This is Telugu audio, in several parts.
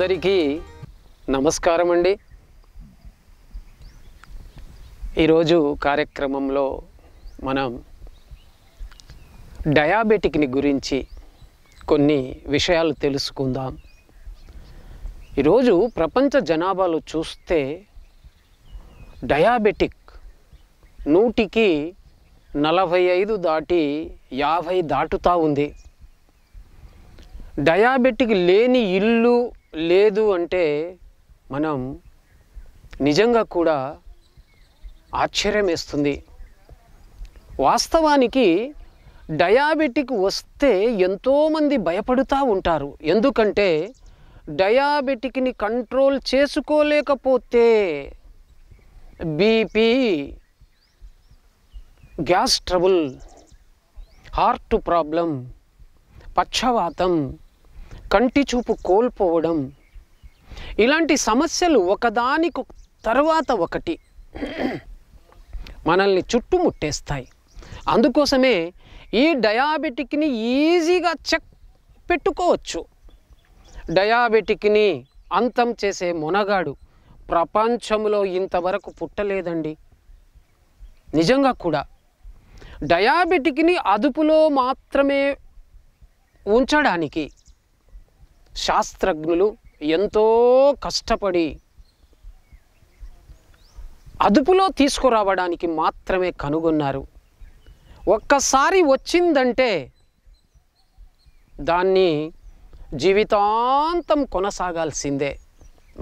అందరికీ నమస్కారం అండి ఈరోజు కార్యక్రమంలో మనం డయాబెటిక్ని గురించి కొన్ని విషయాలు తెలుసుకుందాం ఈరోజు ప్రపంచ జనాభాలో చూస్తే డయాబెటిక్ నూటికి నలభై ఐదు దాటి యాభై దాటుతూ ఉంది డయాబెటిక్ లేని ఇల్లు లేదు అంటే మనం నిజంగా కూడా ఆశ్చర్యం వేస్తుంది వాస్తవానికి డయాబెటిక్ వస్తే ఎంతోమంది భయపడుతూ ఉంటారు ఎందుకంటే డయాబెటిక్ని కంట్రోల్ చేసుకోలేకపోతే BP gas trouble heart problem పక్షవాతం కంటి చూపు కోల్పోవడం ఇలాంటి సమస్యలు ఒకదానికి తర్వాత ఒకటి మనల్ని చుట్టుముట్టేస్తాయి అందుకోసమే ఈ డయాబెటిక్ని ఈజీగా చెక్ పెట్టుకోవచ్చు డయాబెటిక్ని అంతం చేసే మొనగాడు ప్రపంచంలో ఇంతవరకు పుట్టలేదండి నిజంగా కూడా డయాబెటిక్ని అదుపులో మాత్రమే ఉంచడానికి శాస్త్రజ్ఞులు ఎంతో కష్టపడి అదుపులో తీసుకురావడానికి మాత్రమే కనుగొన్నారు ఒక్కసారి వచ్చిందంటే దాన్ని జీవితాంతం కొనసాగాల్సిందే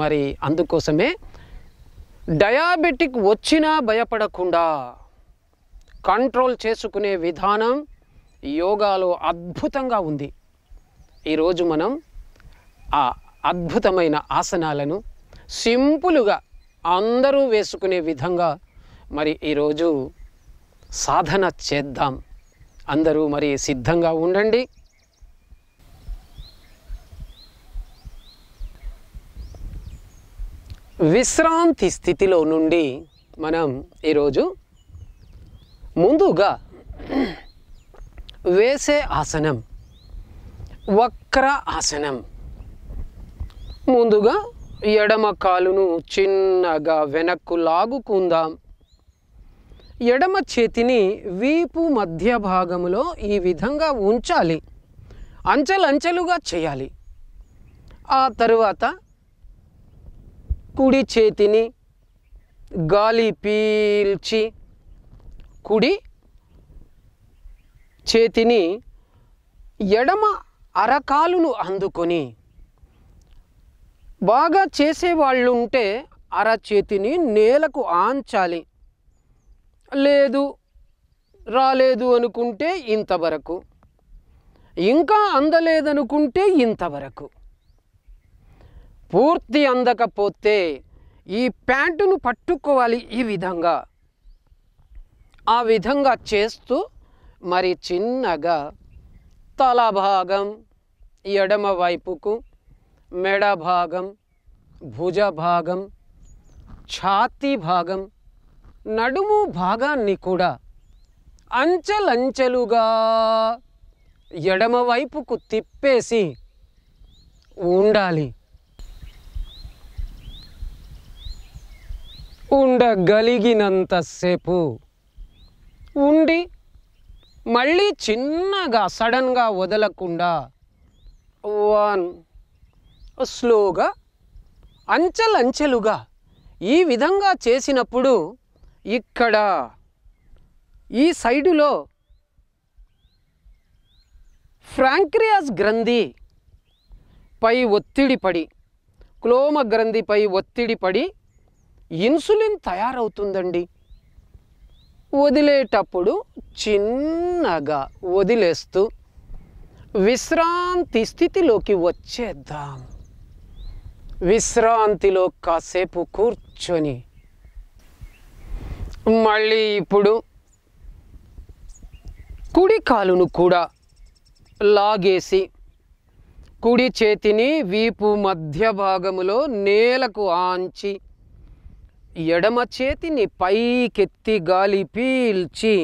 మరి అందుకోసమే డయాబెటిక్ వచ్చినా భయపడకుండా కంట్రోల్ చేసుకునే విధానం యోగాలో అద్భుతంగా ఉంది ఈరోజు మనం ఆ అద్భుతమైన ఆసనాలను సింపుల్గా అందరూ వేసుకునే విధంగా మరి ఈరోజు సాధన చేద్దాం అందరూ మరి సిద్ధంగా ఉండండి విశ్రాంతి స్థితిలో నుండి మనం ఈరోజు ముందుగా వేసే ఆసనం వక్ర ఆసనం ముందుగా ఎడమ కాలును చిన్నగా వెనక్కు లాగుకుందాం ఎడమ చేతిని వీపు మధ్య భాగంలో ఈ విధంగా ఉంచాలి అంచెలంచెలుగా చేయాలి ఆ తరువాత కుడి చేతిని గాలి పీల్చి కుడి చేతిని ఎడమ అరకాలును అందుకొని బాగా చేసేవాళ్ళుంటే ఉంటే అరచేతిని నేలకు ఆంచాలి లేదు రాలేదు అనుకుంటే ఇంతవరకు ఇంకా అందలేదనుకుంటే ఇంతవరకు పూర్తి అందకపోతే ఈ ప్యాంటును పట్టుకోవాలి ఈ విధంగా ఆ విధంగా చేస్తూ మరి చిన్నగా తల భాగం ఎడమ వైపుకు భుజ భాగం ఛాతీ భాగం నడుము భాగాన్ని కూడా అంచెలంచెలుగా ఎడమవైపుకు తిప్పేసి ఉండాలి ఉండగలిగినంతసేపు ఉండి మళ్ళీ చిన్నగా సడన్గా వదలకుండా వన్ స్లోగా అంచెలంచెలుగా ఈ విధంగా చేసినప్పుడు ఇక్కడ ఈ సైడులో ఫ్రాంక్రియాస్ గ్రంథి పై ఒత్తిడి పడి క్లోమ గ్రంథిపై ఒత్తిడి పడి ఇన్సులిన్ తయారవుతుందండి వదిలేటప్పుడు చిన్నగా వదిలేస్తూ విశ్రాంతి స్థితిలోకి వచ్చేద్దాం విశ్రాంతిలో కాసేపు కూర్చొని మళ్ళీ ఇప్పుడు కుడి కాలును కూడా లాగేసి కుడి చేతిని వీపు మధ్య భాగములో నేలకు ఆంచి ఎడమ చేతిని పైకెత్తి గాలి పీల్చి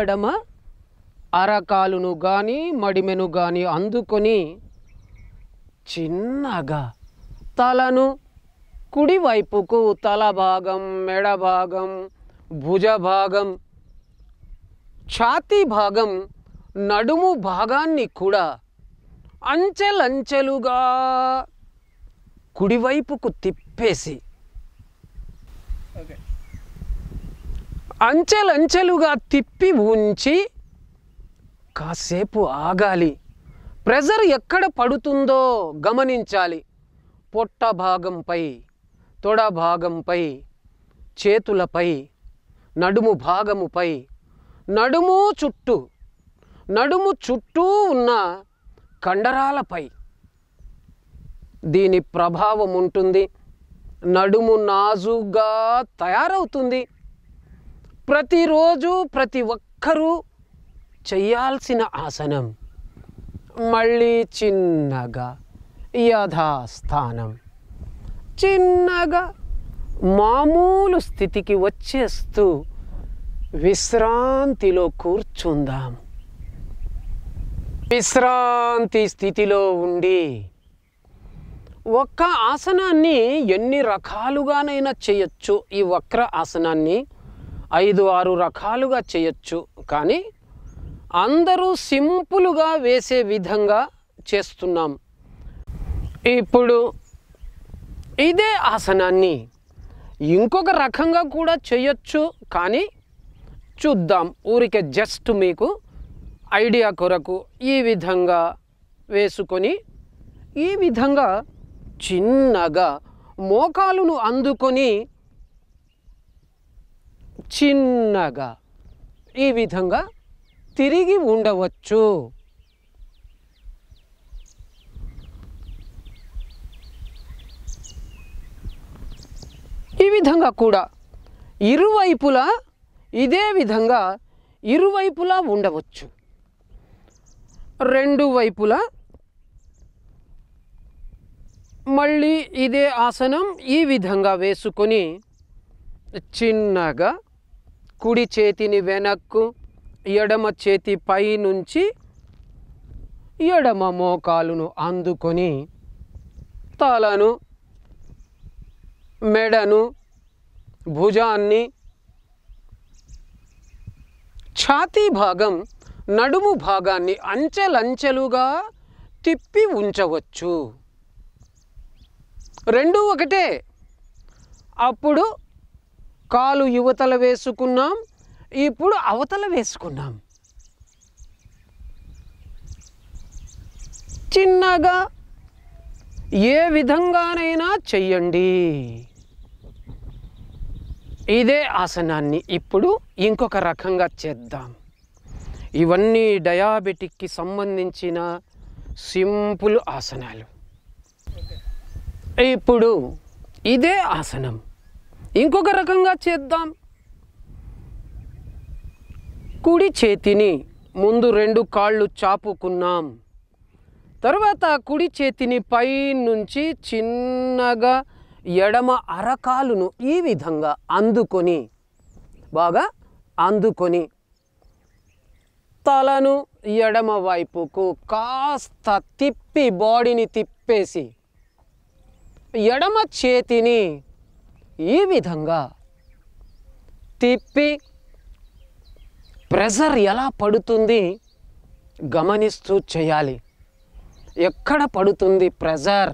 ఎడమ అరకాలును కానీ మడిమెను కానీ అందుకొని చిన్నగా తలను కుడివైపుకు తల భాగం మెడ భాగం భుజ భాగం ఛాతీ భాగం నడుము భాగాన్ని కూడా అంచెలంచెలుగా కుడివైపుకు తిప్పేసి అంచెలంచెలుగా తిప్పి ఉంచి కాసేపు ఆగాలి ప్రెజర్ ఎక్కడ పడుతుందో గమనించాలి పొట్ట భాగంపై తొడ భాగంపై చేతులపై నడుము భాగముపై నడుము చుట్టూ నడుము చుట్టూ ఉన్న కండరాలపై దీని ప్రభావం ఉంటుంది నడుము నాజుగా తయారవుతుంది ప్రతిరోజు ప్రతి ఒక్కరూ చేయాల్సిన ఆసనం మళ్ళీ చిన్నగా యథాస్థానం చిన్నగా మామూలు స్థితికి వచ్చేస్తూ విశ్రాంతిలో కూర్చుందాం విశ్రాంతి స్థితిలో ఉండి ఒక్క ఆసనాన్ని ఎన్ని రకాలుగానైనా చేయొచ్చు ఈ వక్ర ఆసనాన్ని ఐదు ఆరు రకాలుగా చేయొచ్చు కానీ అందరూ సింపుల్గా వేసే విధంగా చేస్తున్నాం ఇప్పుడు ఇదే ఆసనాన్ని ఇంకొక రకంగా కూడా చేయొచ్చు కానీ చూద్దాం ఊరికే జస్ట్ మీకు ఐడియా కొరకు ఈ విధంగా వేసుకొని ఈ విధంగా చిన్నగా మోకాలును అందుకొని చిన్నగా ఈ విధంగా తిరిగి ఉండవచ్చు ఈ విధంగా కూడా ఇరువైపులా ఇదే విధంగా ఇరువైపులా ఉండవచ్చు రెండు వైపులా మళ్ళీ ఇదే ఆసనం ఈ విధంగా వేసుకొని చిన్నగా కుడి చేతిని వెనక్కు ఎడమ చేతి పై నుంచి ఎడమ మోకాలును అందుకొని తలను మెడను భుజాన్ని ఛాతీ భాగం నడుము భాగాన్ని అంచెలంచెలుగా తిప్పి ఉంచవచ్చు రెండు ఒకటే అప్పుడు కాలు యువతల వేసుకున్నాం ఇప్పుడు అవతల వేసుకున్నాం చిన్నగా ఏ విధంగానైనా చెయ్యండి ఇదే ఆసనాన్ని ఇప్పుడు ఇంకొక రకంగా చేద్దాం ఇవన్నీ డయాబెటిక్కి సంబంధించిన సింపుల్ ఆసనాలు ఇప్పుడు ఇదే ఆసనం ఇంకొక రకంగా చేద్దాం కుడి చేతిని ముందు రెండు కాళ్ళు చాపుకున్నాం తర్వాత కుడి చేతిని పై నుంచి చిన్నగా ఎడమ అరకాలును ఈ విధంగా అందుకొని బాగా అందుకొని తలను ఎడమ వైపుకు కాస్త తిప్పి బాడీని తిప్పేసి ఎడమ చేతిని ఈ విధంగా తిప్పి ప్రెజర్ ఎలా పడుతుంది గమనిస్తూ చేయాలి ఎక్కడ పడుతుంది ప్రెజర్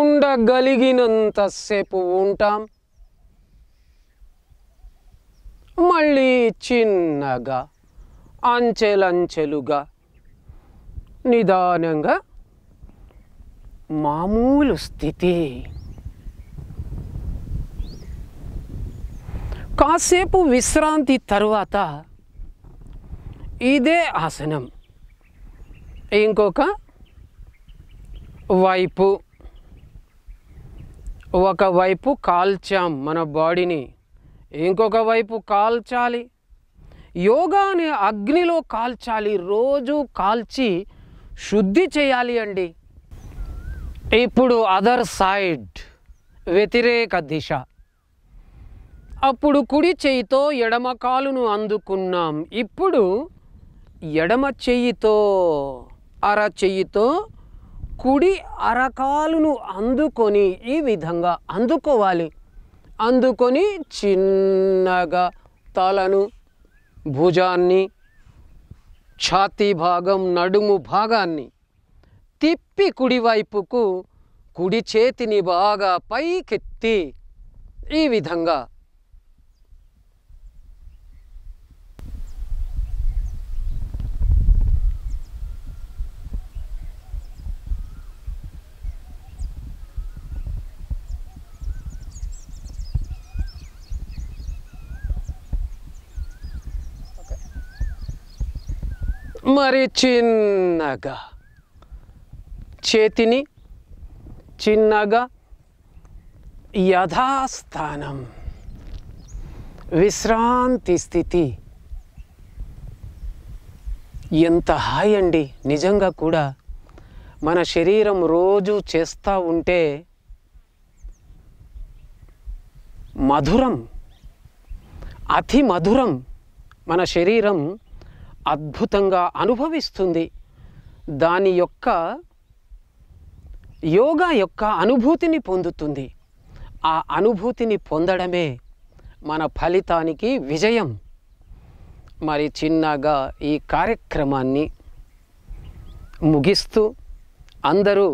ఉండగలిగినంతసేపు ఉంటాం మళ్ళీ చిన్నగా అంచెలంచెలుగా నిదానంగా మామూలు స్థితి కాసేపు విశ్రాంతి తరువాత ఇదే ఆసనం ఇంకొక వైపు ఒకవైపు కాల్చాం మన బాడీని ఇంకొక వైపు కాల్చాలి యోగాని అగ్నిలో కాల్చాలి రోజు కాల్చి శుద్ధి చేయాలి అండి ఇప్పుడు అదర్ సైడ్ వ్యతిరేక దిశ అప్పుడు కుడి చేయితో ఎడమ కాలును అందుకున్నాం ఇప్పుడు ఎడమ చెయ్యితో అర చెయ్యితో కుడి అరకాలును అందుకొని ఈ విధంగా అందుకోవాలి అందుకొని చిన్నగా తలను భుజాన్ని ఛాతీ భాగం నడుము భాగాన్ని తిప్పి కుడివైపుకు కుడి చేతిని బాగా పైకెత్తి ఈ విధంగా మరి చిన్నగా చేతిని చిన్నగా యథాస్థానం విశ్రాంతి స్థితి ఎంత హాయ్ అండి నిజంగా కూడా మన శరీరం రోజు చేస్తూ ఉంటే మధురం అతి మధురం మన శరీరం అద్భుతంగా అనుభవిస్తుంది దాని యొక్క యోగా యొక్క అనుభూతిని పొందుతుంది ఆ అనుభూతిని పొందడమే మన ఫలితానికి విజయం మరి చిన్నగా ఈ కార్యక్రమాన్ని ముగిస్తూ అందరూ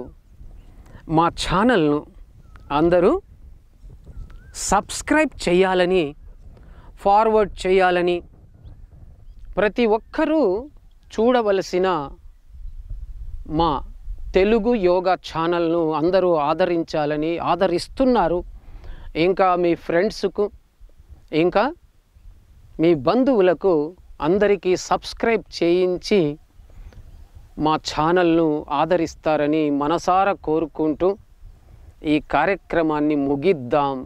మా ఛానల్ను అందరూ సబ్స్క్రైబ్ చేయాలని ఫార్వర్డ్ చేయాలని ప్రతి ఒక్కరూ చూడవలసిన మా తెలుగు యోగా ఛానల్ను అందరూ ఆదరించాలని ఆదరిస్తున్నారు ఇంకా మీ ఫ్రెండ్స్కు ఇంకా మీ బంధువులకు అందరికీ సబ్స్క్రైబ్ చేయించి మా ఛానల్ను ఆదరిస్తారని మనసారా కోరుకుంటూ ఈ కార్యక్రమాన్ని ముగిద్దాం